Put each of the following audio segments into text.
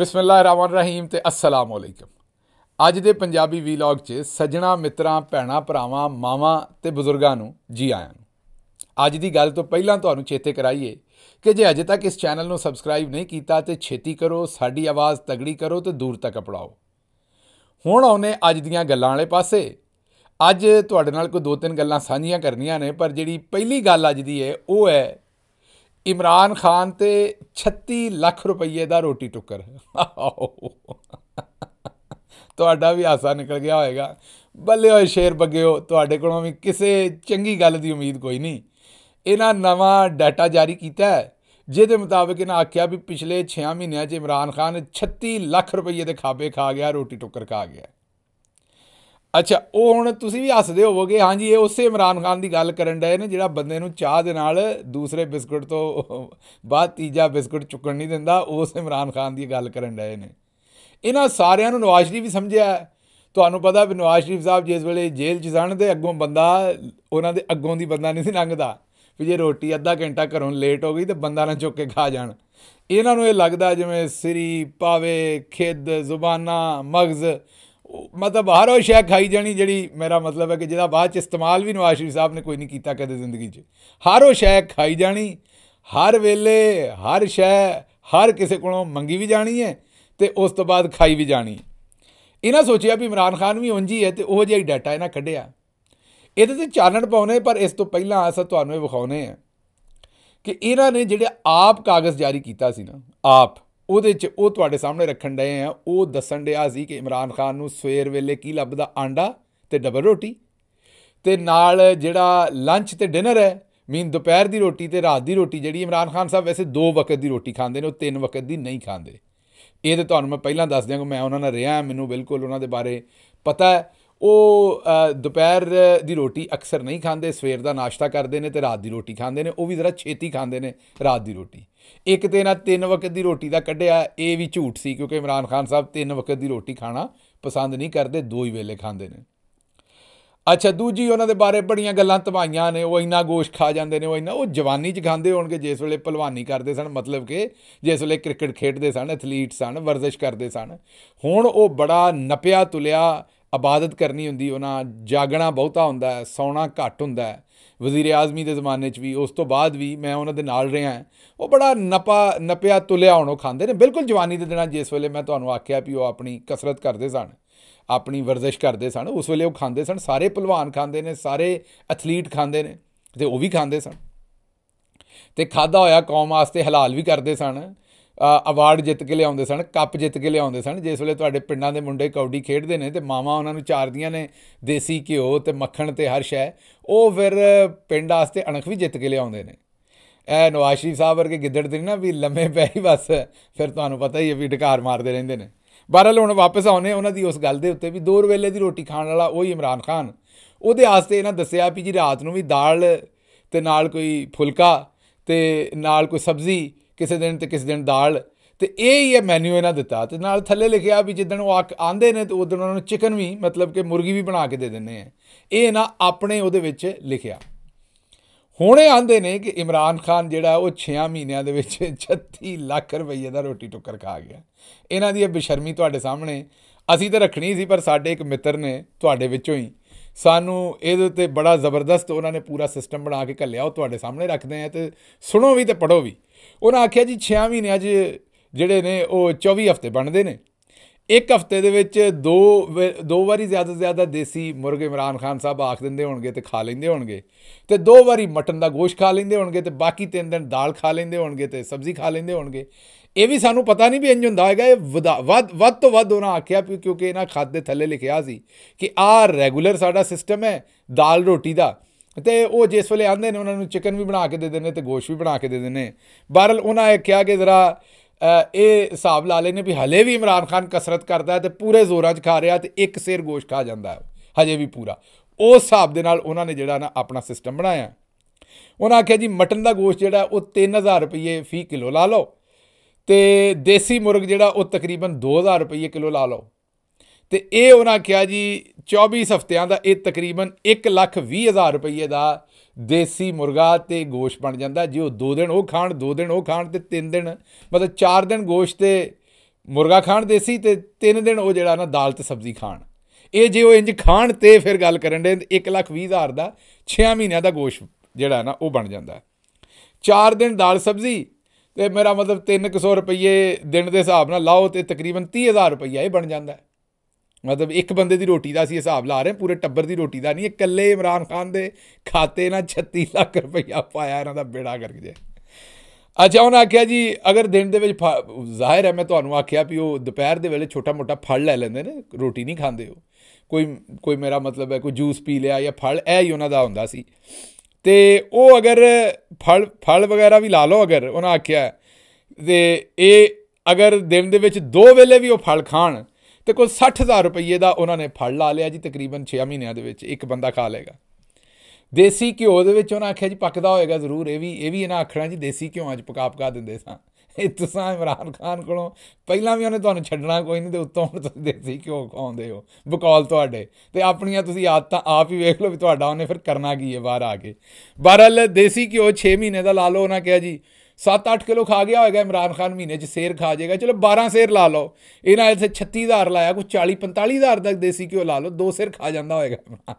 ਬਿਸਮਿਲ੍ਲਾਹਿਰਰਹਿਮਾਨਿਰਰਹੀਮ ਤੇ ਅਸਲਾਮ ਅਲੈਕਮ ਅੱਜ ਦੇ ਪੰਜਾਬੀ ਵੀਲੌਗ 'ਚ ਸਜਣਾ ਮਿੱਤਰਾਂ ਭੈਣਾ ਭਰਾਵਾਂ ਮਾਵਾਂ ਤੇ ਬਜ਼ੁਰਗਾਂ ਨੂੰ ਜੀ ਆਇਆਂ ਅੱਜ ਦੀ ਗੱਲ ਤੋਂ ਪਹਿਲਾਂ ਤੁਹਾਨੂੰ ਚੇਤੇ ਕਰਾਈਏ ਕਿ ਜੇ ਅਜੇ ਤੱਕ ਇਸ ਚੈਨਲ ਨੂੰ ਸਬਸਕ੍ਰਾਈਬ ਨਹੀਂ ਕੀਤਾ ਤੇ ਛੇਤੀ ਕਰੋ ਸਾਡੀ ਆਵਾਜ਼ ਤਗੜੀ ਕਰੋ ਤੇ ਦੂਰ ਤੱਕ ਅਪਣਾਓ ਹੁਣ ਆਉਨੇ ਅੱਜ ਦੀਆਂ ਗੱਲਾਂ ਵਾਲੇ ਪਾਸੇ ਅੱਜ ਤੁਹਾਡੇ ਨਾਲ ਕੋਈ ਦੋ ਤਿੰਨ ਗੱਲਾਂ ਸਾਂਝੀਆਂ ਕਰਨੀਆਂ ਨੇ ਪਰ ਜਿਹੜੀ ਪਹਿਲੀ ਗੱਲ ਅੱਜ ਦੀ ਹੈ ਉਹ ਹੈ ਇਮਰਾਨ ਖਾਨ ਤੇ 36 ਲੱਖ ਰੁਪਏ ਦਾ ਰੋਟੀ ਟੁੱਕਰ ਤੁਹਾਡਾ ਵੀ ਹਾਸਾ ਨਿਕਲ ਗਿਆ ਹੋਵੇਗਾ ਬੱਲੇ ਹੋਏ ਸ਼ੇਰ ਬੱਗਿਓ ਤੁਹਾਡੇ ਕੋਲੋਂ ਵੀ ਕਿਸੇ ਚੰਗੀ ਗੱਲ ਦੀ ਉਮੀਦ ਕੋਈ ਨਹੀਂ ਇਹਨਾਂ ਨਵਾਂ ਡਾਟਾ ਜਾਰੀ ਕੀਤਾ ਹੈ ਜਿਹਦੇ ਮੁਤਾਬਕ ਇਹਨਾਂ ਆਖਿਆ ਵੀ ਪਿਛਲੇ 6 ਮਹੀਨਿਆਂ 'ਚ ਇਮਰਾਨ ਖਾਨ 36 ਲੱਖ ਰੁਪਏ ਦੇ ਖਾਬੇ ਖਾ ਗਿਆ ਰੋਟੀ ਟੁੱਕਰ ਖਾ ਗਿਆ ਅੱਛਾ ਉਹ ਹੁਣ ਤੁਸੀਂ ਵੀ ਹੱਸਦੇ ਹੋਵੋਗੇ ਹਾਂਜੀ ਇਹ ਉਸੇ ਇਮਰਾਨ ਖਾਨ ਦੀ ਗੱਲ ਕਰਨ ਡਏ ਨੇ ਜਿਹੜਾ ਬੰਦੇ ਨੂੰ ਚਾਹ ਦੇ ਨਾਲ ਦੂਸਰੇ ਬਿਸਕਟ ਤੋਂ ਬਾਅਦ ਤੀਜਾ ਬਿਸਕਟ ਚੁੱਕਣ ਨਹੀਂ ਦਿੰਦਾ ਉਸ ਇਮਰਾਨ ਖਾਨ ਦੀ ਗੱਲ ਕਰਨ ਡਏ ਨੇ ਇਹਨਾਂ ਸਾਰਿਆਂ ਨੂੰ ਨਵਾਜ਼ ਸ਼ਰੀਫ ਵੀ ਸਮਝਿਆ ਤੁਹਾਨੂੰ ਪਤਾ ਵੀ ਨਵਾਜ਼ ਸ਼ਰੀਫ ਸਾਹਿਬ ਜਿਸ ਵੇਲੇ ਜੇਲ੍ਹ 'ਚ ਜਾਣ ਦੇ ਅੱਗੋਂ ਬੰਦਾ ਉਹਨਾਂ ਦੇ ਅੱਗੋਂ ਦੀ ਬੰਦਾ ਨਹੀਂ ਸੀ ਲੰਘਦਾ ਵੀ ਜੇ ਰੋਟੀ ਅੱਧਾ ਘੰਟਾ ਘਰੋਂ ਲੇਟ ਹੋ ਗਈ ਤੇ ਬੰਦਾ ਨਾ ਚੁੱਕ ਕੇ ਖਾ ਜਾਣ ਇਹਨਾਂ ਨੂੰ ਇਹ ਲੱਗਦਾ ਜਿਵੇਂ ਸਿਰੀ ਪਾਵੇ ਖਿੱਦ ਜ਼ੁਬਾਨਾ ਮਗਜ਼ ਮਤਲਬ ਹਰ ਉਹ ਸ਼ੈ ਖਾਈ ਜਾਣੀ ਜਿਹੜੀ ਮੇਰਾ ਮਤਲਬ ਹੈ ਕਿ ਜਿਹਦਾ ਬਾਅਦ ਚ ਇਸਤੇਮਾਲ ਵੀ ਨਵਾਜ਼ ਸ਼ਰੀਫ ਸਾਹਿਬ ਨੇ ਕੋਈ ਨਹੀਂ ਕੀਤਾ ਕਦੇ ਜ਼ਿੰਦਗੀ 'ਚ ਹਰ ਉਹ ਸ਼ੈ ਖਾਈ ਜਾਣੀ ਹਰ ਵੇਲੇ ਹਰ ਸ਼ੈ ਹਰ ਕਿਸੇ ਕੋਲੋਂ ਮੰਗੀ ਵੀ ਜਾਣੀ ਹੈ ਤੇ ਉਸ ਤੋਂ ਬਾਅਦ ਖਾਈ ਵੀ ਜਾਣੀ ਇਹਨਾਂ ਸੋਚਿਆ ਵੀ ਇਮਰਾਨ ਖਾਨ ਵੀ ਉਂਝੀ ਹੈ ਤੇ ਉਹ ਜਿਹਾ ਹੀ ਡਾਟਾ ਇਹਨਾਂ ਕੱਢਿਆ ਇਹਦੇ ਤੇ ਚਾਨਣ ਪਾਉਣੇ ਪਰ ਇਸ ਤੋਂ ਪਹਿਲਾਂ ਅਸਾਂ ਤੁਹਾਨੂੰ ਇਹ ਵਿਖਾਉਨੇ ਆ ਕਿ ਇਹਨਾਂ ਨੇ ਜਿਹੜੇ ਆਪ ਕਾਗਜ਼ ਜਾਰੀ ਕੀਤਾ ਸੀ ਨਾ ਆਪ ਉਹਦੇ 'ਚ ਉਹ ਤੁਹਾਡੇ ਸਾਹਮਣੇ ਰੱਖਣ ਡਏ ਆ ਉਹ ਦੱਸਣ ਡਿਆ ਸੀ ਕਿ ਇਮਰਾਨ ਖਾਨ ਨੂੰ ਸਵੇਰ ਵੇਲੇ ਕੀ ਲੱਭਦਾ ਆਂਡਾ ਤੇ ਡਬਲ ਰੋਟੀ ਤੇ ਨਾਲ ਜਿਹੜਾ ਲੰਚ ਤੇ ਡਿਨਰ ਹੈ ਮੀਨ ਦੁਪਹਿਰ ਦੀ ਰੋਟੀ ਤੇ ਰਾਤ ਦੀ ਰੋਟੀ ਜਿਹੜੀ ਇਮਰਾਨ ਖਾਨ ਸਾਹਿਬ ਵੈਸੇ ਦੋ ਵਕਤ ਦੀ ਰੋਟੀ ਖਾਂਦੇ ਨੇ ਉਹ ਤਿੰਨ ਵਕਤ ਦੀ ਨਹੀਂ ਖਾਂਦੇ ਇਹ ਤੇ ਤੁਹਾਨੂੰ ਮੈਂ ਪਹਿਲਾਂ ਦੱਸ ਦਿਆਂ ਕਿ ਮੈਂ ਉਹਨਾਂ ਨਾਲ ਰਿਹਾ ਮੈਨੂੰ ਬਿਲਕੁਲ ਉਹਨਾਂ ਦੇ ਬਾਰੇ ਪਤਾ ਹੈ ਉਹ ਦੁਪਹਿਰ ਦੀ ਰੋਟੀ ਅਕਸਰ ਨਹੀਂ ਖਾਂਦੇ ਸਵੇਰ ਦਾ ਨਾਸ਼ਤਾ ਕਰਦੇ ਨੇ ਤੇ ਰਾਤ ਦੀ ਰੋਟੀ ਖਾਂਦੇ ਨੇ ਉਹ ਵੀ ਜ਼ਰਾ ਛੇਤੀ ਖਾਂਦੇ ਨੇ ਰਾਤ ਦੀ ਰੋਟੀ ਇੱਕ ਤੇ ਨਾ ਤਿੰਨ ਵਕਤ ਦੀ ਰੋਟੀ ਦਾ ਕੱਢਿਆ ਇਹ ਵੀ ਝੂਠ ਸੀ ਕਿਉਂਕਿ ਇਮਰਾਨ ਖਾਨ ਸਾਹਿਬ ਤਿੰਨ ਵਕਤ ਦੀ ਰੋਟੀ ਖਾਣਾ ਪਸੰਦ ਨਹੀਂ ਕਰਦੇ ਦੋ ਹੀ ਵੇਲੇ ਖਾਂਦੇ ਨੇ ਅੱਛਾ ਦੂਜੀ ਉਹਨਾਂ ਦੇ ਬਾਰੇ ਬੜੀਆਂ ਗੱਲਾਂ ਤਵਾਈਆਂ ਨੇ ਉਹ ਇੰਨਾ ਗੋਸ਼ ਖਾ ਜਾਂਦੇ ਨੇ ਉਹ ਇੰਨਾ ਉਹ ਜਵਾਨੀ 'ਚ ਖਾਂਦੇ ਹੋਣਗੇ ਜਿਸ ਵੇਲੇ ਪਹਿਲਵਾਨੀ ਕਰਦੇ ਸਨ ਮਤਲਬ ਕਿ ਜਿਸ ਵੇਲੇ ਕ੍ਰਿਕਟ ਖੇਡਦੇ ਸਨ ਐਥਲੀਟ ਸਨ ਵਰਜ਼ਿਸ਼ ਕਰਦੇ ਸਨ ਹੁਣ ਉਹ ਬੜਾ ਨਪਿਆ ਤੁਲਿਆ ਇਬਾਦਤ ਕਰਨੀ ਹੁੰਦੀ ਉਹਨਾਂ ਜਾਗਣਾ ਬਹੁਤਾ ਹੁੰਦਾ ਹੈ ਸੌਣਾ ਘੱਟ ਹੁੰਦਾ ਹੈ ਵਜ਼ੀਰ ਆਜ਼ਮੀ ਦੇ ਜ਼ਮਾਨੇ 'ਚ ਵੀ ਉਸ ਤੋਂ ਬਾਅਦ ਵੀ ਮੈਂ ਉਹਨਾਂ ਦੇ ਨਾਲ ਰਿਹਾ ਉਹ ਬੜਾ ਨਪਾ ਨਪਿਆ ਤੁਲਿਆ ਹੁਣ ਉਹ ਖਾਂਦੇ ਨੇ ਬਿਲਕੁਲ ਜਵਾਨੀ ਦੇ ਦਿਨਾਂ ਜਿਸ ਵੇਲੇ ਮੈਂ ਤੁਹਾਨੂੰ ਆਖਿਆ ਵੀ ਉਹ ਆਪਣੀ ਕਸਰਤ ਕਰਦੇ ਸਨ ਆਪਣੀ ਵਰਜ਼ਿਸ਼ ਕਰਦੇ ਸਨ ਉਸ ਵੇਲੇ ਉਹ ਖਾਂਦੇ ਸਨ ਸਾਰੇ ਪਹਿਲਵਾਨ ਖਾਂਦੇ ਨੇ ਸਾਰੇ ਐਥਲੀਟ ਖਾਂਦੇ ਨੇ ਤੇ ਉਹ ਵੀ ਖਾਂਦੇ ਸਨ ਤੇ ਖਾਦਾ ਹੋਇਆ ਕੌਮ ਵਾਸਤੇ ਹਲਾਲ ਵੀ ਕਰਦੇ ਸਨ ਅਵਾਰਡ ਜਿੱਤ ਕੇ ਲਿਆਉਂਦੇ ਸਨ ਕੱਪ ਜਿੱਤ ਕੇ ਲਿਆਉਂਦੇ ਸਨ ਜਿਸ ਵੇਲੇ ਤੁਹਾਡੇ ਪਿੰਡਾਂ ਦੇ ਮੁੰਡੇ ਕੌਡੀ ਖੇਡਦੇ ਨੇ ਤੇ ਮਾਵਾ ਉਹਨਾਂ ਨੂੰ ਚਾਰਦੀਆਂ ਨੇ ਦੇਸੀ ਘਿਓ ਤੇ ਮੱਖਣ ਤੇ ਹਰ ਸ਼ੈ ਉਹ ਫਿਰ ਪਿੰਡ ਆਸਤੇ ਅਣਖ ਵੀ ਜਿੱਤ ਕੇ ਲਿਆਉਂਦੇ ਨੇ ਐ ਨਵਾਸ਼ੀ ਸਾਹਿਬ ਵਰਗੇ ਗਿੱਦੜ ਤੇ ਨਾ ਵੀ ਲੰਮੇ ਪੈ ਹੀ ਬਸ ਫਿਰ ਤੁਹਾਨੂੰ ਪਤਾ ਹੀ ਹੈ ਵੀ ਢਕਾਰ ਮਾਰਦੇ ਰਹਿੰਦੇ ਨੇ ਬਹਰਲ ਹੁਣ ਵਾਪਸ ਆਉਨੇ ਉਹਨਾਂ ਦੀ ਉਸ ਗੱਲ ਦੇ ਉੱਤੇ ਵੀ ਦੋ ਵੇਲੇ ਦੀ ਰੋਟੀ ਖਾਣ ਵਾਲਾ ਉਹ ਹੀ ਇਮਰਾਨ ਖਾਨ ਉਹਦੇ ਆਸਤੇ ਇਹਨਾਂ ਦੱਸਿਆ ਵੀ ਜੀ ਰਾਤ ਨੂੰ ਵੀ ਦਾਲ ਤੇ ਨਾਲ ਕੋਈ ਫੁਲਕਾ ਤੇ ਨਾਲ ਕੋਈ ਸਬਜ਼ੀ ਕਿਸੇ ਦਿਨ ਤੇ ਕਿਸੇ ਦਿਨ ਦਾਲ ਤੇ ਇਹ ਹੀ ਹੈ ਮੈਨੂ ਇਹਨਾਂ ਦਿੱਤਾ ਤੇ ਨਾਲ ਥੱਲੇ ਲਿਖਿਆ ਵੀ ਜਿੱਦਣ ਉਹ ਆਂਦੇ ਨੇ ਤੇ ਉਹਦੋਂ ਉਹਨਾਂ ਨੂੰ ਚਿਕਨ ਵੀ ਮਤਲਬ ਕਿ ਮੁਰਗੀ ਵੀ ਬਣਾ ਕੇ ਦੇ ਦਿੰਨੇ ਆ ਇਹ ਨਾ ਆਪਣੇ ਉਹਦੇ ਵਿੱਚ ਲਿਖਿਆ ਹੁਣੇ ਆਂਦੇ ਨੇ ਕਿ ਇਮਰਾਨ ਖਾਨ ਜਿਹੜਾ ਉਹ 6 ਮਹੀਨਿਆਂ ਦੇ ਵਿੱਚ 36 ਲੱਖ ਰੁਪਏ ਦਾ ਰੋਟੀ ਟੁੱਕਰ ਖਾ ਗਿਆ ਇਹਨਾਂ ਦੀ ਇਹ ਬੇਸ਼ਰਮੀ ਤੁਹਾਡੇ ਸਾਹਮਣੇ ਅਸੀਂ ਤਾਂ ਰੱਖਣੀ ਸੀ ਪਰ ਸਾਡੇ ਇੱਕ ਮਿੱਤਰ ਨੇ ਤੁਹਾਡੇ ਵਿੱਚੋਂ ਹੀ ਸਾਨੂੰ ਇਹਦੇ ਉੱਤੇ ਬੜਾ ਜ਼ਬਰਦਸਤ ਉਹਨਾਂ ਨੇ ਪੂਰਾ ਸਿਸਟਮ ਬਣਾ ਕੇ ਕੱਲਿਆ ਉਹ ਤੁਹਾਡੇ ਸਾਹਮਣੇ ਰੱਖਦੇ ਆ ਤੇ ਸੁਣੋ ਵੀ ਤੇ ਪੜੋ ਵੀ ਉਹਨਾਂ ਆਖਿਆ ਜੀ 6 ਮਹੀਨੇ ਅਜ ਜਿਹੜੇ ਨੇ ਉਹ 24 ਹਫ਼ਤੇ ਬਣਦੇ ਨੇ ਇੱਕ ਹਫ਼ਤੇ ਦੇ ਵਿੱਚ ਦੋ ਦੋ ਵਾਰੀ ਜ਼ਿਆਦਾ ਜ਼ਿਆਦਾ ਦੇਸੀ ਮੁਰਗ ਇਮਰਾਨ ਖਾਨ ਸਾਹਿਬ ਆਖ ਦਿੰਦੇ ਹੋਣਗੇ ਤੇ ਖਾ ਲੈਂਦੇ ਹੋਣਗੇ ਤੇ ਦੋ ਵਾਰੀ ਮਟਨ ਦਾ ਗੋਸ਼ ਖਾ ਲੈਂਦੇ ਹੋਣਗੇ ਤੇ ਬਾਕੀ ਤਿੰਨ ਦਿਨ ਦਾਲ ਖਾ ਲੈਂਦੇ ਹੋਣਗੇ ਤੇ ਸਬਜ਼ੀ ਖਾ ਲੈਂਦੇ ਹੋਣਗੇ ਇਹ ਵੀ ਸਾਨੂੰ ਪਤਾ ਨਹੀਂ ਵੀ ਇੰਜ ਹੁੰਦਾ ਹੈਗਾ ਇਹ ਵੱਧ ਵੱਧ ਤੋਂ ਵੱਧ ਉਹਨਾਂ ਆਖਿਆ ਕਿਉਂਕਿ ਇਹਨਾਂ ਖਾਦ ਦੇ ਥੱਲੇ ਲਿਖਿਆ ਸੀ ਕਿ ਆ ਰੈਗੂਲਰ ਸਾਡਾ ਸਿਸਟਮ ਹੈ ਦਾਲ ਰੋਟੀ ਦਾ ਤੇ ਉਹ ਜਿਸ ਵੇਲੇ ਆਂਦੇ ਨੇ ਉਹਨਾਂ ਨੂੰ ਚਿਕਨ ਵੀ ਬਣਾ ਕੇ ਦੇ ਦਿੰਦੇ ਤੇ ਗੋਸ਼ ਵੀ ਬਣਾ ਕੇ ਦੇ ਦਿੰਦੇ ਬਹਰਲ ਉਹਨਾਂ ਇਹ ਕਿਹਾ ਕਿ ਜ਼ਰਾ ਇਹ ਹਿਸਾਬ ਲਾ ਲੈਨੇ ਵੀ ਹਲੇ ਵੀ ਇਮਰਾਨ ਖਾਨ ਕਸਰਤ ਕਰਦਾ ਤੇ ਪੂਰੇ ਜ਼ੋਰਾਂ 'ਚ ਖਾ ਰਿਹਾ ਤੇ ਇੱਕ ਸਿਰ ਗੋਸ਼ ਖਾ ਜਾਂਦਾ ਹਜੇ ਵੀ ਪੂਰਾ ਉਸ ਹਿਸਾਬ ਦੇ ਨਾਲ ਉਹਨਾਂ ਨੇ ਜਿਹੜਾ ਨਾ ਆਪਣਾ ਸਿਸਟਮ ਬਣਾਇਆ ਉਹਨਾਂ ਆਖਿਆ ਜੀ ਮਟਨ ਦਾ ਗੋਸ਼ ਜਿਹੜਾ ਉਹ 3000 ਰੁਪਏ ਫੀ ਕਿਲੋ ਲਾ ਲਓ ਤੇ ਦੇਸੀ ਮੁਰਗ ਜਿਹੜਾ ਉਹ ਤਕਰੀਬਨ 2000 ਰੁਪਏ ਕਿਲੋ ਲਾ ਲਓ ਤੇ ਇਹ ਉਹਨਾਂ ਕਿਹਾ ਜੀ 24 ਹਫ਼ਤਿਆਂ ਦਾ ਇਹ ਤਕਰੀਬਨ 1 ਲੱਖ 20 ਹਜ਼ਾਰ ਰੁਪਏ ਦਾ ਦੇਸੀ ਮੁਰਗਾ ਤੇ ਗੋਸ਼ ਬਣ ਜਾਂਦਾ ਜੇ ਉਹ 2 ਦਿਨ ਉਹ ਖਾਣ 2 ਦਿਨ ਉਹ ਖਾਣ ਤੇ 3 ਦਿਨ ਮਤਲਬ 4 ਦਿਨ ਗੋਸ਼ ਤੇ ਮੁਰਗਾ ਖਾਣ ਦੇਸੀ ਤੇ 3 ਦਿਨ ਉਹ ਜਿਹੜਾ ਨਾ ਦਾਲ ਤੇ ਸਬਜ਼ੀ ਖਾਣ ਇਹ ਜੇ ਉਹ ਇੰਜ ਖਾਣ ਤੇ ਫਿਰ ਗੱਲ ਕਰਨ ਦੇ 1 ਲੱਖ 20 ਹਜ਼ਾਰ ਦਾ 6 ਮਹੀਨਿਆਂ ਦਾ ਗੋਸ਼ ਜਿਹੜਾ ਨਾ ਉਹ ਬਣ ਜਾਂਦਾ 4 ਦਿਨ ਦਾਲ ਸਬਜ਼ੀ ਤੇ ਮੇਰਾ ਮਤਲਬ 300 ਰੁਪਏ ਦਿਨ ਦੇ ਹਿਸਾਬ ਨਾਲ ਲਾਓ ਤੇ ਤਕਰੀਬਨ 30000 ਰੁਪਏ ਇਹ ਬਣ ਜਾਂਦਾ ਮਤਲਬ ਇੱਕ ਬੰਦੇ ਦੀ ਰੋਟੀ ਦਾ ਅਸੀਂ ਹਿਸਾਬ ਲਾ ਰਹੇ ਪੂਰੇ ਟੱਬਰ ਦੀ ਰੋਟੀ ਦਾ ਨਹੀਂ ਇਕੱਲੇ ਇਮਰਾਨ ਖਾਨ ਦੇ ਖਾਤੇ ਨਾਲ 36 ਲੱਖ ਰੁਪਇਆ ਪਾਇਆ ਇਹਨਾਂ ਦਾ ਬੇੜਾ ਕਰਕੇ ਜੇ ਅੱਛਾ ਉਹਨਾਂ ਆਖਿਆ ਜੀ ਅਗਰ ਦਿਨ ਦੇ ਵਿੱਚ ਜ਼ਾਹਿਰ ਹੈ ਮੈਂ ਤੁਹਾਨੂੰ ਆਖਿਆ ਵੀ ਉਹ ਦੁਪਹਿਰ ਦੇ ਵੇਲੇ ਛੋਟਾ ਮੋਟਾ ਫਲ ਲੈ ਲੈਂਦੇ ਨੇ ਰੋਟੀ ਨਹੀਂ ਖਾਂਦੇ ਉਹ ਕੋਈ ਕੋਈ ਮੇਰਾ ਮਤਲਬ ਹੈ ਕੋਈ ਜੂਸ ਪੀ ਲਿਆ ਜਾਂ ਫਲ ਇਹ ਹੀ ਉਹਨਾਂ ਦਾ ਹੁੰਦਾ ਸੀ ਤੇ ਉਹ ਅਗਰ ਫਲ ਫਲ ਵਗੈਰਾ ਵੀ ਲਾ ਲਓ ਅਗਰ ਉਹਨਾਂ ਆਖਿਆ ਤੇ ਇਹ ਅਗਰ ਦਿਨ ਦੇ ਵਿੱਚ ਦੋ ਵੇਲੇ ਵੀ ਉਹ ਫਲ ਖਾਣ ਤੇ ਕੋਈ 60000 ਰੁਪਏ ਦਾ ਉਹਨਾਂ ਨੇ ਫੜ ਲਾ ਲਿਆ ਜੀ ਤਕਰੀਬਨ 6 ਮਹੀਨਿਆਂ ਦੇ ਵਿੱਚ ਇੱਕ ਬੰਦਾ ਖਾ ਲੇਗਾ ਦੇਸੀ ਘਿਓ ਦੇ ਵਿੱਚ ਉਹਨਾਂ ਆਖਿਆ ਜੀ ਪੱਕਦਾ ਹੋਏਗਾ ਜ਼ਰੂਰ ਇਹ ਵੀ ਇਹ ਵੀ ਇਹਨਾਂ ਆਖਣਾ ਜੀ ਦੇਸੀ ਘਿਓ ਅੱਜ ਪਕਾ ਪਕਾ ਦਿੰਦੇ ਸਾਂ ਇਹ ਤੁਸੀਂ ਇਮਰਾਨ ਖਾਨ ਕੋਲੋਂ ਪਹਿਲਾਂ ਵੀ ਉਹਨੇ ਤੁਹਾਨੂੰ ਛੱਡਣਾ ਕੋਈ ਨਹੀਂ ਤੇ ਉੱਤੋਂ ਹੁਣ ਤੁਸੀਂ ਦੇਸੀ ਘਿਓ ਖਾਉਂਦੇ ਹੋ ਬਕੌਲ ਤੁਹਾਡੇ ਤੇ ਆਪਣੀਆਂ ਤੁਸੀਂ ਆਦਤਾਂ ਆਪ ਹੀ ਵੇਖ ਲਓ ਵੀ ਤੁਹਾਡਾ ਉਹਨੇ ਫਿਰ ਕਰਨਾ ਕੀ ਹੈ ਬਾਹਰ ਆ ਕੇ ਬਹਰਲ ਦੇਸੀ ਘਿਓ 6 ਮਹੀਨੇ ਦਾ ਲਾ ਲਓ ਉਹਨਾਂ ਕਿਹਾ ਜੀ 7-8 ਕਿਲੋ ਖਾ ਗਿਆ ਹੋਏਗਾ ਇਮਰਾਨ ਖਾਨ ਮਹੀਨੇ 'ਚ ਸੇਰ ਖਾ ਜਾਏਗਾ ਚਲੋ 12 ਸੇਰ ਲਾ ਲਓ ਇਹਨਾਂ ਇਥੇ 36000 ਲਾਇਆ ਕੋਈ 40-45000 ਤੱਕ ਦੇਸੀ ਘਿਓ ਲਾ ਲਓ ਦੋ ਸੇਰ ਖਾ ਜਾਂਦਾ ਹੋਏਗਾ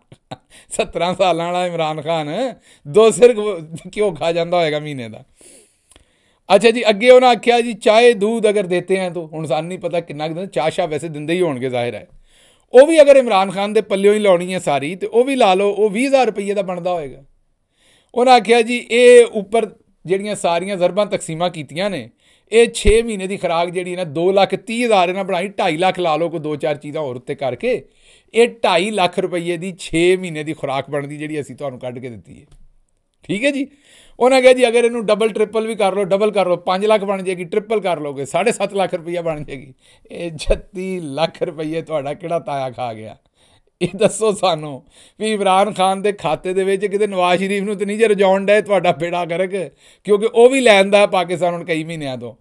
17 ਸਾਲਾਂ ਵਾਲਾ ਇਮਰਾਨ ਖਾਨ ਦੋ ਸੇਰ ਘਿਓ ਖਾ ਜਾਂਦਾ ਹੋਏਗਾ ਮਹੀਨੇ ਦਾ ਅੱਛਾ ਜੀ ਅੱਗੇ ਉਹਨਾਂ ਆਖਿਆ ਜੀ ਚਾਹੇ ਦੁੱਧ ਅਗਰ ਦਿੰਦੇ ਆਂ ਤਾਂ ਹੁਣ ਸਾਨੂੰ ਨਹੀਂ ਪਤਾ ਕਿੰਨਾ ਕਿ ਚਾਸ਼ਾ ਵੈਸੇ ਦਿੰਦੇ ਹੀ ਹੋਣਗੇ ਜ਼ਾਹਿਰ ਹੈ ਉਹ ਵੀ ਅਗਰ ਇਮਰਾਨ ਖਾਨ ਦੇ ਪੱਲਿਓ ਹੀ ਲਾਉਣੀ ਹੈ ਸਾਰੀ ਤੇ ਉਹ ਵੀ ਲਾ ਲਓ ਉਹ 20000 ਰੁਪਏ ਦਾ ਬਣਦਾ ਹੋਏਗਾ ਉਹਨਾਂ ਆਖਿਆ ਜੀ ਇਹ ਉੱਪਰ ਜਿਹੜੀਆਂ ਸਾਰੀਆਂ ਜ਼ਰਬਾਂ ਤਕਸੀਮਾ ਕੀਤੀਆਂ ਨੇ ਇਹ 6 ਮਹੀਨੇ ਦੀ ਖਰਾਕ ਜਿਹੜੀ ਨਾ 2 ਲੱਖ 30 ਹਜ਼ਾਰ ਇਹਨਾਂ ਬਣਾਈ 2.5 ਲੱਖ ਲਾ ਲਓ ਕੋ ਦੋ ਚਾਰ ਚੀਜ਼ਾਂ ਹੋਰ ਉੱਤੇ ਕਰਕੇ ਇਹ 2.5 ਲੱਖ ਰੁਪਏ ਦੀ 6 ਮਹੀਨੇ ਦੀ ਖੁਰਾਕ ਬਣਦੀ ਜਿਹੜੀ ਅਸੀਂ ਤੁਹਾਨੂੰ ਕੱਢ ਕੇ ਦਿੱਤੀ ਹੈ ਠੀਕ ਹੈ ਜੀ ਉਹਨਾਂ ਕਹੇ ਜੀ ਅਗਰ ਇਹਨੂੰ ਡਬਲ ਟ੍ਰਿਪਲ ਵੀ ਕਰ ਲਓ ਡਬਲ ਕਰ ਲਓ 5 ਲੱਖ ਬਣ ਜਾਏਗੀ ਟ੍ਰਿਪਲ ਕਰ ਲੋਗੇ 7.5 ਲੱਖ ਰੁਪਏ ਬਣ ਜਾਏਗੀ ਇਹ 36 ਲੱਖ ਰੁਪਏ ਤੁਹਾਡਾ ਕਿਹੜਾ ਤਾਇਆ ਖਾ ਗਿਆ ਇਹ ਦੱਸੋ ਸਾਨੂੰ ਵੀ ਇਮਰਾਨ ਖਾਨ ਦੇ ਖਾਤੇ ਦੇ ਵਿੱਚ ਕਿਤੇ ਨਵਾਜ਼ ਸ਼ਰੀਫ ਨੂੰ ਤੇ ਨਹੀਂ ਜੇ ਰਜਾਉਣ ਡਏ ਤੁਹਾਡਾ ਬੇੜਾ ਕਰਕ ਕਿਉਂਕਿ ਉਹ ਵੀ ਲੈਂਦਾ ਪਾਕਿਸਤਾਨ ਹੁਣ ਕਈ ਮਹੀਨਿਆਂ ਤੋਂ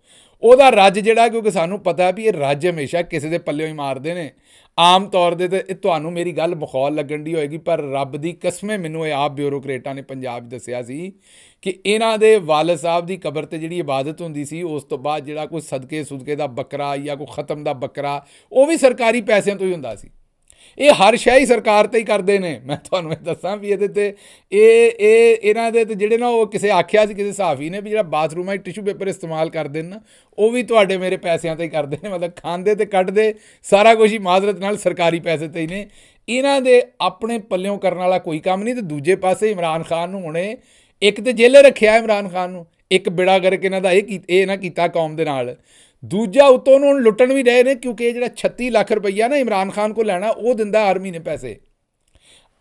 ਉਹਦਾ ਰੱਜ ਜਿਹੜਾ ਕਿਉਂਕਿ ਸਾਨੂੰ ਪਤਾ ਵੀ ਇਹ ਰੱਜ ਹਮੇਸ਼ਾ ਕਿਸੇ ਦੇ ਪੱਲਿਓਂ ਹੀ ਮਾਰਦੇ ਨੇ ਆਮ ਤੌਰ ਦੇ ਤੇ ਤੁਹਾਨੂੰ ਮੇਰੀ ਗੱਲ ਮਖੌਲ ਲੱਗਣ ਦੀ ਹੋਏਗੀ ਪਰ ਰੱਬ ਦੀ ਕਸਮੇ ਮੈਨੂੰ ਇਹ ਆਪ ਬਿਊਰੋਕਰੇਟਾਂ ਨੇ ਪੰਜਾਬ ਦੱਸਿਆ ਸੀ ਕਿ ਇਹਨਾਂ ਦੇ ਵਾਲਦ ਸਾਹਿਬ ਦੀ ਕਬਰ ਤੇ ਜਿਹੜੀ ਇਬਾਦਤ ਹੁੰਦੀ ਸੀ ਉਸ ਤੋਂ ਬਾਅਦ ਜਿਹੜਾ ਕੋਈ ਸਦਕੇ ਸੁਦਕੇ ਦਾ ਬੱਕਰਾ ਜਾਂ ਕੋਈ ਖਤਮ ਦਾ ਬੱਕਰਾ ਉਹ ਵੀ ਸਰਕਾਰੀ ਪੈਸਿਆਂ ਤੋਂ ਹੀ ਹੁੰਦਾ ਸੀ ਇਹ ਹਰ ਹੀ ਸਰਕਾਰ ਤੇ ਹੀ ਕਰਦੇ ਨੇ ਮੈਂ ਤੁਹਾਨੂੰ ਇਹ ਦੱਸਾਂ ਵੀ ਇਹਦੇ ਤੇ ਇਹ ਇਹ ਇਹਨਾਂ ਦੇ ਤੇ ਜਿਹੜੇ ਨਾ ਉਹ ਕਿਸੇ ਆਖਿਆ ਸੀ ਕਿਸੇ ਸਾਫੀ ਨੇ ਵੀ ਜਿਹੜਾ ਬਾਥਰੂਮ ਆ ਟਿਸ਼ੂ ਪੇਪਰ ਇਸਤੇਮਾਲ ਕਰਦੇ ਨੇ ਉਹ ਵੀ ਤੁਹਾਡੇ ਮੇਰੇ ਪੈਸਿਆਂ ਤੇ ਹੀ ਕਰਦੇ ਨੇ ਮਤਲਬ ਖਾਂਦੇ ਤੇ ਕੱਢਦੇ ਸਾਰਾ ਕੁਝ ਹੀ ਮਾਜ਼ਰਤ ਨਾਲ ਸਰਕਾਰੀ ਪੈਸੇ ਤੇ ਹੀ ਨੇ ਇਹਨਾਂ ਦੇ ਆਪਣੇ ਪੱਲਿਓਂ ਕਰਨ ਵਾਲਾ ਕੋਈ ਕੰਮ ਨਹੀਂ ਤੇ ਦੂਜੇ ਪਾਸੇ ਇਮਰਾਨ ਖਾਨ ਨੂੰ ਹੁਣੇ ਇੱਕ ਤੇ ਜੇਲ੍ਹ ਰੱਖਿਆ ਇਮਰਾਨ ਖਾਨ ਨੂੰ ਇੱਕ ਬਿੜਾ ਕਰਕੇ ਇਹਨਾਂ ਦਾ ਇਹ ਇਹ ਨਾ ਕੀਤਾ ਕੌਮ ਦੇ ਨਾਲ ਦੂਜਾ ਉਤੋਂ ਨੂੰ ਲੁੱਟਣ ਵੀ ਰਹੇ ਨੇ ਕਿਉਂਕਿ ਇਹ ਜਿਹੜਾ 36 ਲੱਖ ਰੁਪਈਆ ਨਾ ਇਮਰਾਨ ਖਾਨ ਕੋ ਲੈਣਾ ਉਹ ਦਿੰਦਾ ਆਰਮੀ ਨੇ ਪੈਸੇ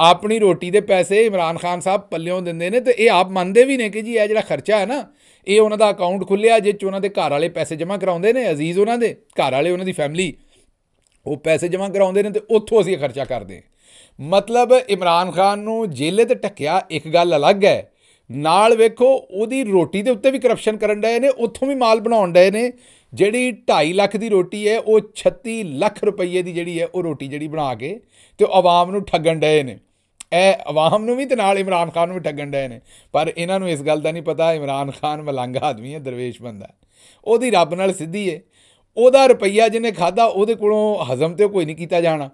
ਆਪਣੀ ਰੋਟੀ ਦੇ ਪੈਸੇ ਇਮਰਾਨ ਖਾਨ ਸਾਹਿਬ ਪੱਲਿਓਂ ਦਿੰਦੇ ਨੇ ਤੇ ਇਹ ਆਪ ਮੰਨਦੇ ਵੀ ਨੇ ਕਿ ਜੀ ਇਹ ਜਿਹੜਾ ਖਰਚਾ ਹੈ ਨਾ ਇਹ ਉਹਨਾਂ ਦਾ ਅਕਾਊਂਟ ਖੁੱਲਿਆ ਜਿਸ ਚ ਉਹਨਾਂ ਦੇ ਘਰ ਵਾਲੇ ਪੈਸੇ ਜਮ੍ਹਾਂ ਕਰਾਉਂਦੇ ਨੇ ਅਜ਼ੀਜ਼ ਉਹਨਾਂ ਦੇ ਘਰ ਵਾਲੇ ਉਹਨਾਂ ਦੀ ਫੈਮਿਲੀ ਉਹ ਪੈਸੇ ਜਮ੍ਹਾਂ ਕਰਾਉਂਦੇ ਨੇ ਤੇ ਉੱਥੋਂ ਅਸੀਂ ਖਰਚਾ ਕਰਦੇ ਮਤਲਬ ਇਮਰਾਨ ਖਾਨ ਨੂੰ ਜੇਲੇ ਤੇ ਟੱਕਿਆ ਇੱਕ ਗੱਲ ਅਲੱਗ ਹੈ ਨਾਲ ਵੇਖੋ ਉਹਦੀ ਰੋਟੀ ਦੇ ਉੱਤੇ ਵੀ ਕਰਪਸ਼ਨ ਕਰਨ ਡਏ ਨੇ ਉੱਥੋਂ ਵੀ ਮਾਲ ਬਣਾਉਣ ਡਏ ਨੇ ਜਿਹੜੀ 2.5 ਲੱਖ ਦੀ ਰੋਟੀ ਹੈ ਉਹ 36 ਲੱਖ ਰੁਪਏ ਦੀ ਜਿਹੜੀ ਹੈ ਉਹ ਰੋਟੀ ਜਿਹੜੀ ਬਣਾ ਕੇ ਤੇ ਆਵਾਮ ਨੂੰ ਠੱਗਣ ਡਏ ਨੇ ਇਹ ਆਵਾਮ ਨੂੰ ਵੀ ਤੇ ਨਾਲ ਇਮਰਾਨ ਖਾਨ ਨੂੰ ਵੀ ਠੱਗਣ ਡਏ ਨੇ ਪਰ ਇਹਨਾਂ ਨੂੰ ਇਸ ਗੱਲ ਦਾ ਨਹੀਂ ਪਤਾ ਇਮਰਾਨ ਖਾਨ ਮਲੰਗਾ ਆਦਮੀ ਹੈ ਦਰਵੇਸ਼ ਬੰਦਾ ਉਹਦੀ ਰੱਬ ਨਾਲ ਸਿੱਧੀ ਹੈ ਉਹਦਾ ਰੁਪਈਆ ਜਿਹਨੇ ਖਾਦਾ ਉਹਦੇ ਕੋਲੋਂ ਹਜ਼ਮ ਤੇ ਕੋਈ ਨਹੀਂ ਕੀਤਾ ਜਾਣਾ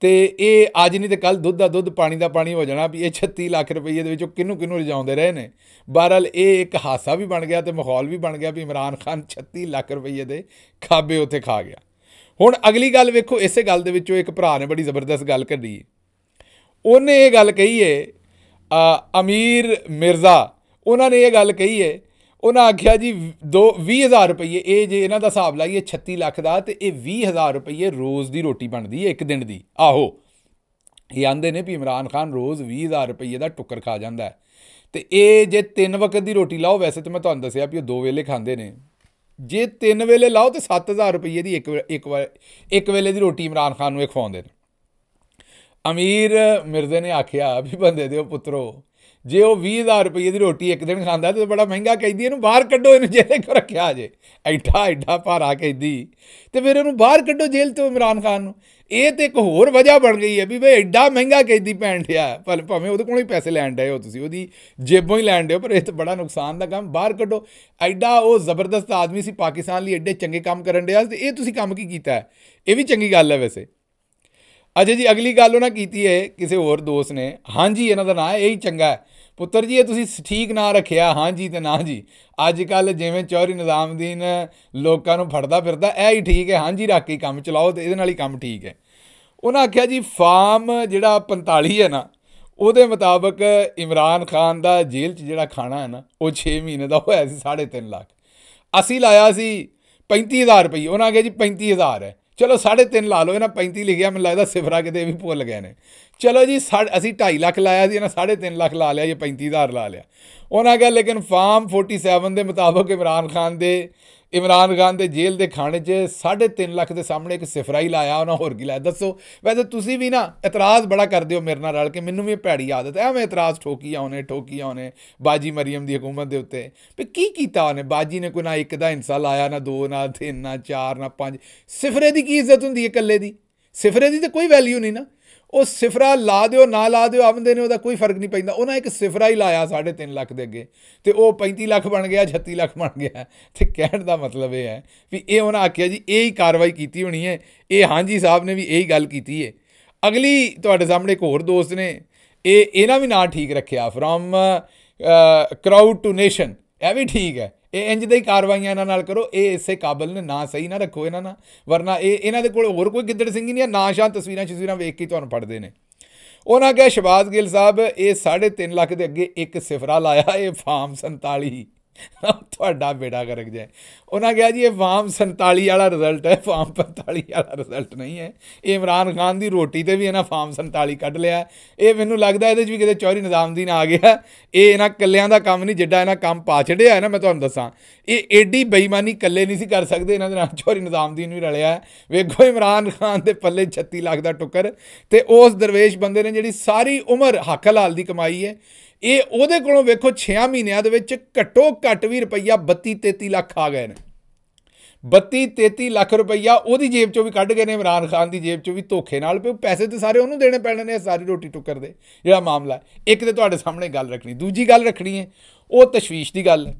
ਤੇ ਇਹ ਅੱਜ ਨਹੀਂ ਤੇ ਕੱਲ ਦੁੱਧ ਦਾ ਦੁੱਧ ਪਾਣੀ ਦਾ ਪਾਣੀ ਹੋ ਜਾਣਾ ਵੀ ਇਹ 36 ਲੱਖ ਰੁਪਏ ਦੇ ਵਿੱਚੋਂ ਕਿੰਨੂੰ ਕਿੰਨੂੰ ਰਜਾਉਂਦੇ ਰਹੇ ਨੇ ਬਹਰਾਲ ਇਹ ਇੱਕ ਹਾਸਾ ਵੀ ਬਣ ਗਿਆ ਤੇ ਮਾਹੌਲ ਵੀ ਬਣ ਗਿਆ ਵੀ ਇਮਰਾਨ ਖਾਨ 36 ਲੱਖ ਰੁਪਏ ਦੇ ਖਾਬੇ ਉੱਥੇ ਖਾ ਗਿਆ ਹੁਣ ਅਗਲੀ ਗੱਲ ਵੇਖੋ ਇਸੇ ਗੱਲ ਦੇ ਵਿੱਚੋਂ ਇੱਕ ਭਰਾ ਨੇ ਬੜੀ ਜ਼ਬਰਦਸਤ ਗੱਲ ਕਰੀ ਉਹਨੇ ਇਹ ਗੱਲ ਕਹੀ ਏ ਅਮੀਰ ਮਿਰਜ਼ਾ ਉਹਨਾਂ ਨੇ ਇਹ ਗੱਲ ਕਹੀ ਏ ਉਹਨਾਂ ਆਖਿਆ ਜੀ 2 20000 ਰੁਪਏ ਇਹ ਜੇ ਇਹਨਾਂ ਦਾ ਹਿਸਾਬ ਲਾਈਏ 36 ਲੱਖ ਦਾ ਤੇ ਇਹ 20000 ਰੁਪਏ ਰੋਜ਼ ਦੀ ਰੋਟੀ ਬਣਦੀ ਹੈ ਇੱਕ ਦਿਨ ਦੀ ਆਹੋ ਇਹ ਆਂਦੇ ਨੇ ਵੀ ਇਮਰਾਨ ਖਾਨ ਰੋਜ਼ 20000 ਰੁਪਏ ਦਾ ਟੁੱਕਰ ਖਾ ਜਾਂਦਾ ਤੇ ਇਹ ਜੇ ਤਿੰਨ ਵਕਤ ਦੀ ਰੋਟੀ ਲਾਓ ਵੈਸੇ ਤੇ ਮੈਂ ਤੁਹਾਨੂੰ ਦੱਸਿਆ ਵੀ ਉਹ ਦੋ ਵੇਲੇ ਖਾਂਦੇ ਨੇ ਜੇ ਤਿੰਨ ਵੇਲੇ ਲਾਓ ਤੇ 7000 ਰੁਪਏ ਦੀ ਇੱਕ ਇੱਕ ਵਾਰ ਇੱਕ ਵੇਲੇ ਦੀ ਰੋਟੀ ਇਮਰਾਨ ਖਾਨ ਨੂੰ ਇਹ ਖਵਾਉਂਦੇ ਨੇ ਅਮੀਰ ਮਿਰਜ਼ੇ ਨੇ ਆਖਿਆ ਵੀ ਬੰਦੇ ਦੇ ਪੁੱਤਰੋ ਜੇ ਉਹ 20000 ਰੁਪਏ ਦੀ ਰੋਟੀ ਇੱਕ ਦਿਨ ਖਾਂਦਾ ਤੇ ਬੜਾ ਮਹਿੰਗਾ ਕਹਿੰਦੀ ਇਹਨੂੰ ਬਾਹਰ ਕੱਢੋ ਇਹਨੂੰ ਜੇਲ੍ਹ ਕੋ ਰੱਖਿਆ ਜੇ ਐਡਾ ਐਡਾ ਭਾਰਾ ਕਹਿੰਦੀ ਤੇ ਫਿਰ ਇਹਨੂੰ ਬਾਹਰ ਕੱਢੋ ਜੇਲ੍ਹ ਤੋਂ ਇਮਰਾਨ ਖਾਨ ਨੂੰ ਇਹ ਤੇ ਇੱਕ ਹੋਰ ਵਜ੍ਹਾ ਬਣ ਗਈ ਹੈ ਵੀ ਬਈ ਐਡਾ ਮਹਿੰਗਾ ਕਹਿੰਦੀ ਪੈਣ ਡਿਆ ਪਰ ਭਾਵੇਂ ਉਹਦੇ ਕੋਲੋਂ ਹੀ ਪੈਸੇ ਲੈਣ ਡਏ ਹੋ ਤੁਸੀਂ ਉਹਦੀ ਜੇਬੋਂ ਹੀ ਲੈਣ ਡਏ ਪਰ ਇਹ ਤੇ ਬੜਾ ਨੁਕਸਾਨ ਦਾ ਕੰਮ ਬਾਹਰ ਕੱਢੋ ਐਡਾ ਉਹ ਜ਼ਬਰਦਸਤ ਆਦਮੀ ਸੀ ਪਾਕਿਸਤਾਨ ਲਈ ਐਡੇ ਚੰਗੇ ਕੰਮ ਕਰਨ ਡਿਆ ਤੇ ਇਹ ਤੁਸੀਂ ਕੰਮ ਕੀ ਕੀਤਾ ਇਹ ਵੀ ਚੰਗੀ ਗੱਲ ਹੈ ਵੈਸੇ ਅਜੇ ਜੀ ਅਗਲੀ ਗੱਲ ਉਹਨਾਂ ਕੀਤੀ ਹੈ ਕਿਸੇ ਹੋਰ ਦੋਸਤ ਨੇ ਹਾਂਜੀ ਇਹਨਾਂ ਦਾ ਨਾਂ ਇਹ ਹੀ ਚੰਗਾ ਹੈ ਪੁੱਤਰ ਜੀ ਇਹ ਤੁਸੀਂ ਠੀਕ ਨਾਂ ਰੱਖਿਆ ਹਾਂ ਜੀ ਤੇ ਨਾ ਜੀ ਅੱਜ ਕੱਲ ਜਿਵੇਂ ਚੌਰੀ ਨਿਜ਼ਾਮਦੀਨ ਲੋਕਾਂ ਨੂੰ ਫੜਦਾ ਫਿਰਦਾ ਐ ਹੀ ਠੀਕ ਹੈ ਹਾਂ ਜੀ ਰੱਖ ਕੇ ਕੰਮ ਚਲਾਓ ਤੇ ਇਹਦੇ ਨਾਲ ਹੀ ਕੰਮ ਠੀਕ ਹੈ ਉਹਨਾਂ ਆਖਿਆ ਜੀ ਫਾਰਮ ਜਿਹੜਾ 45 ਹੈ ਨਾ ਉਹਦੇ ਮੁਤਾਬਕ ਇਮਰਾਨ ਖਾਨ ਦਾ ਜੇਲ੍ਹ 'ਚ ਜਿਹੜਾ ਖਾਣਾ ਹੈ ਨਾ ਉਹ 6 ਮਹੀਨੇ ਦਾ ਹੋਇਆ ਸੀ 3.5 ਲੱਖ ਅਸੀਂ ਲਾਇਆ ਸੀ 35000 ਰੁਪਏ ਉਹਨਾਂ ਆਖਿਆ ਜੀ 35000 ਹੈ ਚਲੋ 3.5 ਲਾ ਲਓ ਇਹਨਾਂ 35 ਲਿਖਿਆ ਮੈਨੂੰ ਲੱਗਦਾ ਸਿਫਰਾ ਕਿਤੇ ਵੀ ਭੁੱਲ ਗਏ ਨੇ ਚਲੋ ਜੀ ਅਸੀਂ 2.5 ਲੱਖ ਲਾਇਆ ਸੀ ਇਹਨਾਂ 3.5 ਲੱਖ ਲਾ ਲਿਆ ਜੇ 35000 ਲਾ ਲਿਆ ਉਹਨਾਂ ਕਹਿੰਦੇ ਲੇਕਿਨ ਫਾਰਮ 47 ਦੇ ਮੁਤਾਬਕ ਇਮਰਾਨ ਖਾਨ ਦੇ ਇਮਰਾਨ ਖਾਨ ਦੇ ਜੇਲ੍ਹ ਦੇ ਖਾਣੇ 'ਚ 3.5 ਲੱਖ ਦੇ ਸਾਹਮਣੇ ਇੱਕ ਸਿਫਰਾਈ ਲਾਇਆ ਉਹਨਾਂ ਹੋਰ ਕੀ ਲਾਇਆ ਦੱਸੋ ਵੈਸੇ ਤੁਸੀਂ ਵੀ ਨਾ ਇਤਰਾਜ਼ ਬੜਾ ਕਰਦੇ ਹੋ ਮੇਰੇ ਨਾਲ ਰਲ ਕੇ ਮੈਨੂੰ ਵੀ ਭੈੜੀ ਆਦਤ ਐਵੇਂ ਇਤਰਾਜ਼ ਠੋਕੀਆ ਉਹਨੇ ਠੋਕੀਆ ਉਹਨੇ ਬਾਜੀ ਮਰੀਮ ਦੀ ਹਕੂਮਤ ਦੇ ਉੱਤੇ ਵੀ ਕੀ ਕੀਤਾ ਉਹਨੇ ਬਾਜੀ ਨੇ ਕੋਈ ਨਾ ਇੱਕ ਦਾ ਹਿੰਸਾ ਲਾਇਆ ਨਾ ਦੋ ਨਾ ਤਿੰਨ ਨਾ ਚਾਰ ਨਾ ਪੰਜ ਸਿਫਰੇ ਦੀ ਕੀ ਇੱਜ਼ਤ ਹੁੰਦੀ ਹੈ ਇਕੱਲੇ ਦੀ ਸਿਫਰੇ ਦੀ ਤਾਂ ਕੋਈ ਵੈਲਿਊ ਨਹੀਂ ਨਾ ਉਹ ਸਿਫਰਾ ਲਾ ਦਿਓ ਨਾ ਲਾ ਦਿਓ ਆਪਦੇ ਨੇ ਉਹਦਾ ਕੋਈ ਫਰਕ ਨਹੀਂ ਪੈਂਦਾ ਉਹਨਾਂ ਇੱਕ ਸਿਫਰਾ ਹੀ ਲਾਇਆ 3.5 ਲੱਖ ਦੇ ਅੱਗੇ ਤੇ ਉਹ 35 ਲੱਖ ਬਣ ਗਿਆ 36 ਲੱਖ ਬਣ ਗਿਆ ਤੇ ਕਹਿਣ ਦਾ ਮਤਲਬ ਇਹ ਹੈ ਵੀ ਇਹ ਉਹਨਾਂ ਆਖਿਆ ਜੀ ਇਹ ਹੀ ਕਾਰਵਾਈ ਕੀਤੀ ਹੋਣੀ ਹੈ ਇਹ ਹਾਂਜੀ ਸਾਹਿਬ ਨੇ ਵੀ ਇਹੀ ਗੱਲ ਕੀਤੀ ਹੈ ਅਗਲੀ ਤੁਹਾਡੇ ਸਾਹਮਣੇ ਇੱਕ ਹੋਰ ਦੋਸਤ ਨੇ ਇਹ ਇਹਨਾਂ ਵੀ ਨਾਂ ਠੀਕ ਰੱਖਿਆ ਫਰਮ ਕਰਾਊਡ ਟੂ ਨੇਸ਼ਨ ਇਹ ਵੀ ਠੀਕ ਹੈ ਇਹ ਇੰਜ ਦੇ ਹੀ ਕਾਰਵਾਈਆਂ ਇਹਨਾਂ ਨਾਲ ਕਰੋ ਇਹ ਇਸੇ ਕਾਬਲ ਨੇ ਨਾ ਸਹੀ ਨਾ ਰੱਖੋ ਇਹਨਾਂ ਨਾਲ ਵਰਨਾ ਇਹ ਇਹਨਾਂ ਦੇ ਕੋਲ ਹੋਰ ਕੋਈ ਗਿੱਦੜ ਸਿੰਘ ਨਹੀਂ ਆ ਨਾ ਸ਼ਾਂ ਤਸਵੀਰਾਂ ਤਸਵੀਰਾਂ ਵੇਖ ਕੇ ਤੁਹਾਨੂੰ ਫੜਦੇ ਨੇ ਉਹਨਾਂ ਕਹੇ ਸ਼ਬਾਜ਼ ਗਿੱਲ ਸਾਹਿਬ ਇਹ 3.5 ਲੱਖ ਦੇ ਅੱਗੇ ਇੱਕ ਸਿਫਰਾ ਲਾਇਆ ਇਹ ਫਾਰਮ 47 ਤੁਹਾਡਾ ਬੇੜਾ ਕਰਕ ਜਾਏ ਉਹਨਾਂ ਕਿਹਾ ਜੀ ਇਹ ਫਾਰਮ 47 ਵਾਲਾ ਰਿਜ਼ਲਟ ਹੈ ਫਾਰਮ 45 ਵਾਲਾ ਰਿਜ਼ਲਟ ਨਹੀਂ ਹੈ ਇਹ ਇਮਰਾਨ ਖਾਨ ਦੀ ਰੋਟੀ ਤੇ ਵੀ ਇਹਨਾਂ ਫਾਰਮ 47 ਕੱਢ ਲਿਆ ਇਹ ਮੈਨੂੰ ਲੱਗਦਾ ਇਹਦੇ 'ਚ ਵੀ ਕਿਤੇ ਚੌਰੀ ਨਿਜ਼ਾਮਦੀਨ ਆ ਗਿਆ ਇਹ ਇਹਨਾਂ ਕੱਲਿਆਂ ਦਾ ਕੰਮ ਨਹੀਂ ਜਿੱਡਾ ਇਹਨਾਂ ਕੰਮ ਪਾ ਛੜਿਆ ਹੈ ਨਾ ਮੈਂ ਤੁਹਾਨੂੰ ਦੱਸਾਂ ਇਹ ਏਡੀ ਬੇਈਮਾਨੀ ਕੱਲੇ ਨਹੀਂ ਸੀ ਕਰ ਸਕਦੇ ਇਹਨਾਂ ਦੇ ਨਾਲ ਚੌਰੀ ਨਿਜ਼ਾਮਦੀਨ ਵੀ ਰਲਿਆ ਵੇਖੋ ਇਮਰਾਨ ਖਾਨ ਦੇ ਪੱਲੇ 36 ਲੱਖ ਦਾ ਟੁੱਕਰ ਤੇ ਉਸ ਦਰਵੇਸ਼ ਬੰਦੇ ਨੇ ਜਿਹੜੀ ਸਾਰੀ ਉਮਰ ਹੱਕ ਹਲਾਲ ਦੀ ਕਮਾਈ ਹੈ ਇਹ ਉਹਦੇ ਕੋਲੋਂ ਵੇਖੋ 6 ਮਹੀਨਿਆਂ ਦੇ ਵਿੱਚ ਘੱਟੋ ਘੱਟ ਵੀ ਰੁਪਈਆ 32 33 ਲੱਖ ਆ ਗਏ ਨੇ 32 33 ਲੱਖ ਰੁਪਈਆ ਉਹਦੀ ਜੇਬ ਚੋਂ ਵੀ ਕੱਢ ਗਏ ਨੇ ਇਮਰਾਨ ਖਾਨ ਦੀ ਜੇਬ ਚੋਂ ਵੀ ਧੋਖੇ ਨਾਲ ਪਏ ਪੈਸੇ ਤੇ ਸਾਰੇ ਉਹਨੂੰ ਦੇਣੇ ਪੈਣੇ ਨੇ ਸਾਰੀ ਰੋਟੀ ਟੁੱਕਰ ਦੇ ਜਿਹੜਾ ਮਾਮਲਾ ਇੱਕ ਤੇ ਤੁਹਾਡੇ ਸਾਹਮਣੇ ਗੱਲ ਰੱਖਣੀ ਦੂਜੀ ਗੱਲ ਰੱਖਣੀ ਹੈ ਉਹ ਤਸ਼ਵੀਸ਼ ਦੀ ਗੱਲ ਹੈ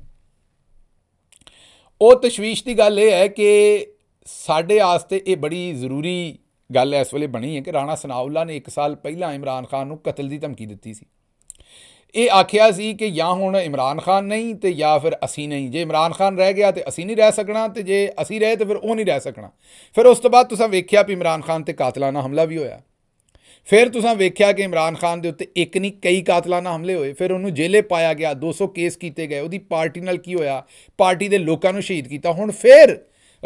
ਉਹ ਤਸ਼ਵੀਸ਼ ਦੀ ਗੱਲ ਇਹ ਹੈ ਕਿ ਸਾਡੇ ਆਸਤੇ ਇਹ ਬੜੀ ਜ਼ਰੂਰੀ ਗੱਲ ਇਸ ਵੇਲੇ ਬਣੀ ਹੈ ਕਿ ਰਾਣਾ ਸਨਾਉਲਾ ਨੇ 1 ਸਾਲ ਪਹਿਲਾਂ ਇਮਰਾਨ ਖਾਨ ਨੂੰ ਕਤਲ ਦੀ ਧਮਕੀ ਦਿੱਤੀ ਸੀ ਇਹ ਆਖਿਆ ਸੀ ਕਿ ਜਾਂ ਹੁਣ ਇਮਰਾਨ ਖਾਨ ਨਹੀਂ ਤੇ ਜਾਂ ਫਿਰ ਅਸੀਂ ਨਹੀਂ ਜੇ ਇਮਰਾਨ ਖਾਨ ਰਹਿ ਗਿਆ ਤੇ ਅਸੀਂ ਨਹੀਂ ਰਹਿ ਸਕਣਾ ਤੇ ਜੇ ਅਸੀਂ ਰਹੇ ਤੇ ਫਿਰ ਉਹ ਨਹੀਂ ਰਹਿ ਸਕਣਾ ਫਿਰ ਉਸ ਤੋਂ ਬਾਅਦ ਤੁਸੀਂ ਵੇਖਿਆ ਕਿ ਇਮਰਾਨ ਖਾਨ ਤੇ ਕਾਤਲਾਨਾ ਹਮਲਾ ਵੀ ਹੋਇਆ ਫਿਰ ਤੁਸੀਂ ਵੇਖਿਆ ਕਿ ਇਮਰਾਨ ਖਾਨ ਦੇ ਉੱਤੇ ਇੱਕ ਨਹੀਂ ਕਈ ਕਾਤਲਾਨਾ ਹਮਲੇ ਹੋਏ ਫਿਰ ਉਹਨੂੰ ਜੇਲੇ ਪਾਇਆ ਗਿਆ 200 ਕੇਸ ਕੀਤੇ ਗਏ ਉਹਦੀ ਪਾਰਟੀ ਨਾਲ ਕੀ ਹੋਇਆ ਪਾਰਟੀ ਦੇ ਲੋਕਾਂ ਨੂੰ ਸ਼ਹੀਦ ਕੀਤਾ ਹੁਣ ਫਿਰ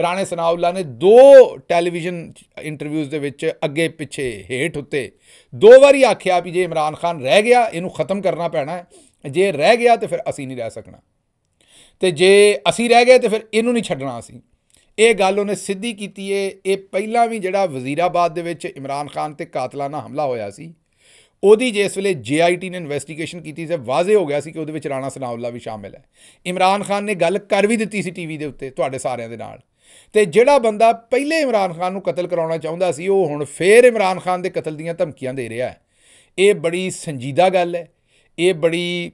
ਰਾਣੇ ਸਨਾਉਲਾ ਨੇ ਦੋ ਟੈਲੀਵਿਜ਼ਨ ਇੰਟਰਵਿਊਜ਼ ਦੇ ਵਿੱਚ ਅੱਗੇ ਪਿੱਛੇ ਹੇਠ ਉੱਤੇ ਦੋ ਵਾਰੀ ਆਖਿਆ ਵੀ ਜੇ ਇਮਰਾਨ ਖਾਨ ਰਹਿ ਗਿਆ ਇਹਨੂੰ ਖਤਮ ਕਰਨਾ ਪੈਣਾ ਹੈ ਜੇ ਰਹਿ ਗਿਆ ਤੇ ਫਿਰ ਅਸੀਂ ਨਹੀਂ ਰਹਿ ਸਕਣਾ ਤੇ ਜੇ ਅਸੀਂ ਰਹਿ ਗਏ ਤੇ ਫਿਰ ਇਹਨੂੰ ਨਹੀਂ ਛੱਡਣਾ ਅਸੀਂ ਇਹ ਗੱਲ ਉਹਨੇ ਸਿੱਧੀ ਕੀਤੀ ਏ ਇਹ ਪਹਿਲਾਂ ਵੀ ਜਿਹੜਾ ਵਜ਼ੀਰਾਬਾਦ ਦੇ ਵਿੱਚ ਇਮਰਾਨ ਖਾਨ ਤੇ ਕਾਤਲਾਨਾ ਹਮਲਾ ਹੋਇਆ ਸੀ ਉਹਦੀ ਜਿਸ ਵੇਲੇ ਜੀਆਈਟੀ ਨੇ ਇਨਵੈਸਟੀਗੇਸ਼ਨ ਕੀਤੀ ਸੀ ਵਾਜ਼ੇ ਹੋ ਗਿਆ ਸੀ ਕਿ ਉਹਦੇ ਵਿੱਚ ਰਾਣਾ ਸਨਾਉਲਾ ਵੀ ਸ਼ਾਮਿਲ ਹੈ ਇਮਰਾਨ ਖਾਨ ਨੇ ਗੱਲ ਕਰ ਵੀ ਦਿੱਤੀ ਸੀ ਟੀਵੀ ਦੇ ਉੱਤੇ ਤੁਹਾਡੇ ਸਾਰਿਆਂ ਦੇ ਨਾਲ ਤੇ ਜਿਹੜਾ ਬੰਦਾ ਪਹਿਲੇ ਇਮਰਾਨ ਖਾਨ ਨੂੰ ਕਤਲ ਕਰਾਉਣਾ ਚਾਹੁੰਦਾ ਸੀ ਉਹ ਹੁਣ ਫੇਰ ਇਮਰਾਨ ਖਾਨ ਦੇ ਕਤਲ ਦੀਆਂ ਧਮਕੀਆਂ ਦੇ ਰਿਹਾ ਹੈ ਇਹ ਬੜੀ ਸੰਜੀਦਾ ਗੱਲ ਹੈ ਇਹ ਬੜੀ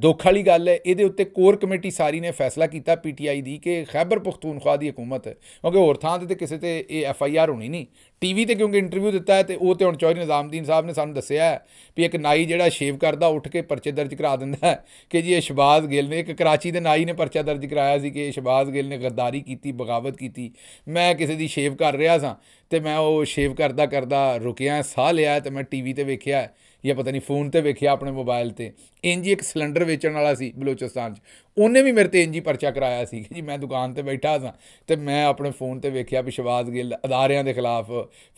ਦੁੱਖ ਵਾਲੀ ਗੱਲ ਹੈ ਇਹਦੇ ਉੱਤੇ ਕੋਰ ਕਮੇਟੀ ਸਾਰੀ ਨੇ ਫੈਸਲਾ ਕੀਤਾ ਪੀਟੀਆਈ ਦੀ ਕਿ ਖੈਬਰ ਪਖਤੂਨਖਵਾ ਦੀ ਹਕੂਮਤ ਹੈ ਕਿਉਂਕਿ ਹੋਰ ਥਾਂ ਤੇ ਕਿਸੇ ਤੇ ਇਹ ਐਫ ਆਈ ਆਰ ਹੋਣੀ ਨਹੀਂ ਟੀਵੀ ਤੇ ਕਿਉਂਕਿ ਇੰਟਰਵਿਊ ਦਿੱਤਾ ਹੈ ਤੇ ਉਹ ਤੇ ਹੁਣ ਚੌਧਰੀ ਨਿਜ਼ਾਮਦੀਨ ਸਾਹਿਬ ਨੇ ਸਾਨੂੰ ਦੱਸਿਆ ਵੀ ਇੱਕ ਨਾਈ ਜਿਹੜਾ ਸ਼ੇਵ ਕਰਦਾ ਉੱਠ ਕੇ ਪਰਚੇ ਦਰਜ ਕਰਾ ਦਿੰਦਾ ਹੈ ਕਿ ਜੀ ਇਹ ਸ਼ਬਾਜ਼ ਗਿੱਲ ਨੇ ਇੱਕ ਕਰਾਚੀ ਦੇ ਨਾਈ ਨੇ ਪਰਚਾ ਦਰਜ ਕਰਾਇਆ ਸੀ ਕਿ ਇਹ ਸ਼ਬਾਜ਼ ਗਿੱਲ ਨੇ ਗਰਦਾਰੀ ਕੀਤੀ ਬਗਾਵਤ ਕੀਤੀ ਮੈਂ ਕਿਸੇ ਦੀ ਸ਼ੇਵ ਕਰ ਰਿਹਾ ਸਾਂ ਤੇ ਮੈਂ ਉਹ ਸ਼ੇਵ ਕਰਦਾ ਕਰਦਾ ਰੁਕਿਆ ਸਾਹ ਲਿਆ ਤੇ ਮੈਂ ਟੀਵੀ ਤੇ ਵੇਖਿਆ ਜਾਂ ਪਤਾ ਨਹੀਂ ਫੋਨ ਤੇ ਵੇਖਿਆ ਆਪਣੇ ਮੋਬਾਈਲ ਤੇ ਇੰਜ ਇੱਕ ਸਿਲੰਡਰ ਵੇਚਣ ਵਾਲਾ ਸੀ ਬਲੋਚਿਸਤਾਨ 'ਚ ਉਹਨੇ ਵੀ ਮੇਰੇ ਤੇ ਇੰਜੀ ਪਰਚਾ ਕਰਾਇਆ ਸੀ ਜੀ ਮੈਂ ਦੁਕਾਨ ਤੇ ਬੈਠਾ ਸਾਂ ਤੇ ਮੈਂ ਆਪਣੇ ਫੋਨ ਤੇ ਵੇਖਿਆ ਵੀ ਸ਼ਵਾਜ਼ ਗਿੱਲ ਅਦਾਰਿਆਂ ਦੇ ਖਿਲਾਫ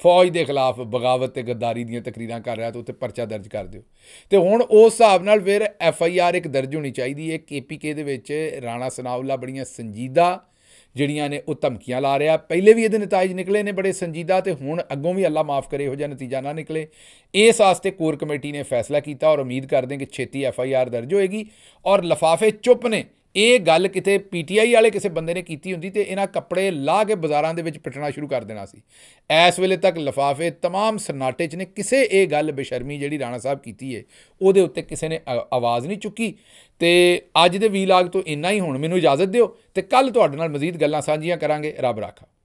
ਫੌਜ ਦੇ ਖਿਲਾਫ ਬਗਾਵਤ ਤੇ ਗੱਦਾਰੀ ਦੀਆਂ ਤਕਰੀਰਾਂ ਕਰ ਰਿਹਾ ਤੇ ਉੱਤੇ ਪਰਚਾ ਦਰਜ ਕਰ ਦਿਓ ਤੇ ਹੁਣ ਉਸ ਹਿਸਾਬ ਨਾਲ ਫਿਰ ਐਫ ਆਈ ਆਰ ਇੱਕ ਦਰਜ ਹੋਣੀ ਚਾਹੀਦੀ ਹੈ ਕੇਪੀਕੇ ਦੇ ਵਿੱਚ ਰਾਣਾ ਸਨਾਉਲਾ ਬੜੀਆਂ ਸੰਜੀਦਾ ਜਿਹੜੀਆਂ ਨੇ ਉਹ ਧਮਕੀਆਂ ਲਾ ਰਿਹਾ ਪਹਿਲੇ ਵੀ ਇਹਦੇ ਨਤੀਜੇ ਨਿਕਲੇ ਨੇ ਬੜੇ ਸੰਜੀਦਾ ਤੇ ਹੁਣ ਅੱਗੋਂ ਵੀ ਅੱਲਾ ਮਾਫ ਕਰੇ ਇਹੋ ਜਿਹਾ ਨਤੀਜਾ ਨਾ ਨਿਕਲੇ ਇਸ ਆਸਤੇ ਕੋਰ ਕਮੇਟੀ ਨੇ ਫੈਸਲਾ ਕੀਤਾ ਔਰ ਉਮੀਦ ਕਰਦੇ ਕਿ ਛੇਤੀ ਐਫ ਆਈ ਆਰ ਦਰਜ ਹੋਏਗੀ ਔਰ ਲਫਾਫੇ ਚੁੱਪ ਨੇ ਇਹ ਗੱਲ ਕਿਤੇ ਪੀਟੀਆਈ ਵਾਲੇ ਕਿਸੇ ਬੰਦੇ ਨੇ ਕੀਤੀ ਹੁੰਦੀ ਤੇ ਇਹਨਾਂ ਕੱਪੜੇ ਲਾ ਕੇ ਬਾਜ਼ਾਰਾਂ ਦੇ ਵਿੱਚ ਪਟਣਾ ਸ਼ੁਰੂ ਕਰ ਦੇਣਾ ਸੀ ਐਸ ਵੇਲੇ ਤੱਕ ਲਫਾਫੇ तमाम ਸਰਨਾਟੇ 'ਚ ਨੇ ਕਿਸੇ ਇਹ ਗੱਲ ਬੇਸ਼ਰਮੀ ਜਿਹੜੀ ਰਾਣਾ ਸਾਹਿਬ ਕੀਤੀ ਏ ਉਹਦੇ ਉੱਤੇ ਕਿਸੇ ਨੇ ਆਵਾਜ਼ ਨਹੀਂ ਚੁੱਕੀ ਤੇ ਅੱਜ ਦੇ ਲਾਗ ਤੋਂ ਇੰਨਾ ਹੀ ਹੁਣ ਮੈਨੂੰ ਇਜਾਜ਼ਤ ਦਿਓ ਤੇ ਕੱਲ ਤੁਹਾਡੇ ਨਾਲ ਮਜ਼ੀਦ ਗੱਲਾਂ ਸਾਂਝੀਆਂ ਕਰਾਂਗੇ ਰੱਬ ਰਾਖਾ